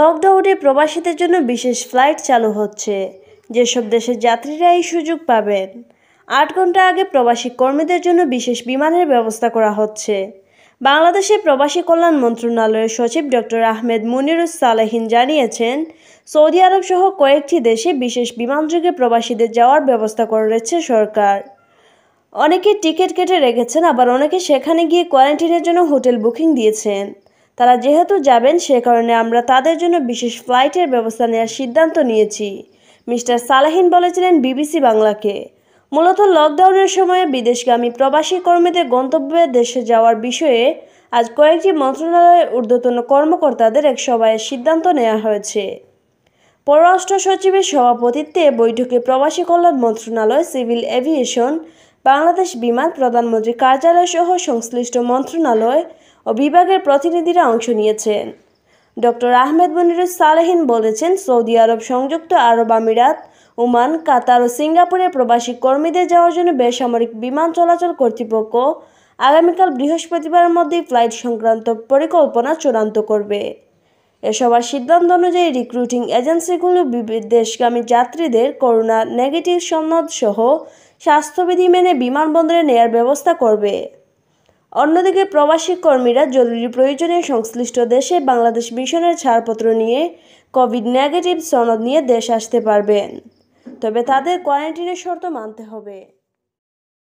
লকডাউনে প্রবাসীদের জন্য বিশেষ ফ্লাইট চালু হচ্ছে যেসব দেশের যাত্রীরা এই সুযোগ পাবেন আট ঘন্টা আগে প্রবাসী কর্মীদের জন্য বিশেষ বিমানের ব্যবস্থা করা হচ্ছে বাংলাদেশের প্রবাসী কল্যাণ মন্ত্রণালয়ের সচিব ডক্টর আহমেদ মুনিরুস সালেহিন জানিয়েছেন সৌদি আরব সহ কয়েকটি দেশে বিশেষ বিমানযোগে প্রবাসীদের যাওয়ার ব্যবস্থা করেছে সরকার অনেকে টিকিট কেটে রেখেছেন আবার অনেকে সেখানে গিয়ে কোয়ারেন্টিনের জন্য হোটেল বুকিং দিয়েছেন তারা যেহেতু যাবেন সে কারণে আমরা তাদের জন্য বিশেষ ফ্লাইটের ব্যবস্থা নেওয়ার সিদ্ধান্ত নিয়েছি মিস্টার সালাহিন বলেছিলেন বিবিসি বাংলাকে মূলত লকডাউনের সময়ে বিদেশগামী প্রবাসী কর্মীদের গন্তব্যে দেশে যাওয়ার বিষয়ে আজ কয়েকটি মন্ত্রণালয়ের ঊর্ধ্বতন কর্মকর্তাদের এক সভায় সিদ্ধান্ত নেওয়া হয়েছে পররাষ্ট্র সচিবের সভাপতিত্বে বৈঠকে প্রবাসী কল্যাণ মন্ত্রণালয় সিভিল এভিয়েশন বাংলাদেশ বিমান প্রধানমন্ত্রী কার্যালয় সহ সংশ্লিষ্ট মন্ত্রণালয় ও বিভাগের প্রতিনিধিরা অংশ নিয়েছেন ডক্টর আহমেদ মনিরুজ সালেহিন বলেছেন সৌদি আরব সংযুক্ত আরব আমিরাত ওমান কাতার ও সিঙ্গাপুরে প্রবাসী কর্মীদের যাওয়ার জন্য বেসামরিক বিমান চলাচল কর্তৃপক্ষ আগামীকাল বৃহস্পতিবারের মধ্যেই ফ্লাইট সংক্রান্ত পরিকল্পনা চূড়ান্ত করবে এসবার সিদ্ধান্ত অনুযায়ী রিক্রুটিং এজেন্সিগুলো দেশগামী যাত্রীদের করোনা নেগেটিভ সনদ সহ স্বাস্থ্যবিধি মেনে বিমানবন্দরে নেয়ার ব্যবস্থা করবে অন্যদিকে প্রবাসী কর্মীরা জরুরি প্রয়োজনে সংশ্লিষ্ট দেশে বাংলাদেশ মিশনের ছাড়পত্র নিয়ে কোভিড নেগেটিভ সনদ নিয়ে দেশ আসতে পারবেন তবে তাদের কোয়ারেন্টিনের শর্ত মানতে হবে